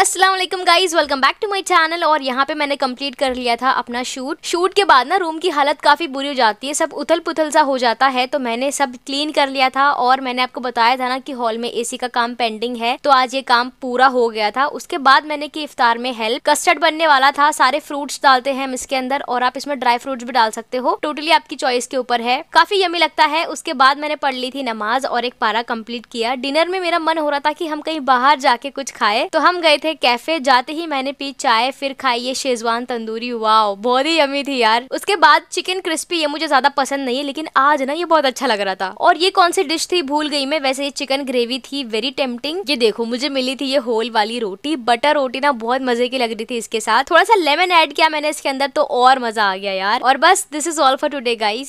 Aslam guys welcome back to my channel और यहाँ पे मैंने कंप्लीट कर लिया था अपना शूट शूट के बाद ना रूम की हालत काफ़ी बुरी हो जाती है सब उथल पुथल सा हो जाता है तो मैंने सब क्लीन कर लिया था और मैंने आपको बताया था ना कि हॉल में एसी का काम पेंडिंग है तो आज ये काम पूरा हो गया था उसके बाद मैंने की इफ्तार में हेल्प कस्टर्ड बनने वाला था सारे फ्रूट्स डालते हैं हम इसके अंदर और आप इसमें ड्राई फ्रूट्स भी डाल सकते हो टोटली आपकी चॉइस के ऊपर है काफ़ी यमी लगता है उसके बाद मैंने पढ़ ली थी नमाज और एक पारा कम्प्लीट किया डिनर में मेरा मन हो रहा था कि हम कहीं बाहर जाके कुछ खाए तो हम गए थे थे कैफे जाते ही मैंने पी चाय फिर खाई ये शेजवान तंदूरी वाओ बहुत ही यमी थी यार उसके बाद चिकन क्रिस्पी ये मुझे ज्यादा पसंद नहीं है लेकिन आज ना ये बहुत अच्छा लग रहा था और ये कौन सी डिश थी भूल गई मैं वैसे ये चिकन ग्रेवी थी वेरी टेम्पटिंग ये देखो मुझे मिली थी ये होल वाली रोटी बटर रोटी ना बहुत मजे की लग रही थी इसके साथ थोड़ा सा लेमन ऐड किया मैंने इसके अंदर तो और मजा आ गया यार और बस this is all for today guys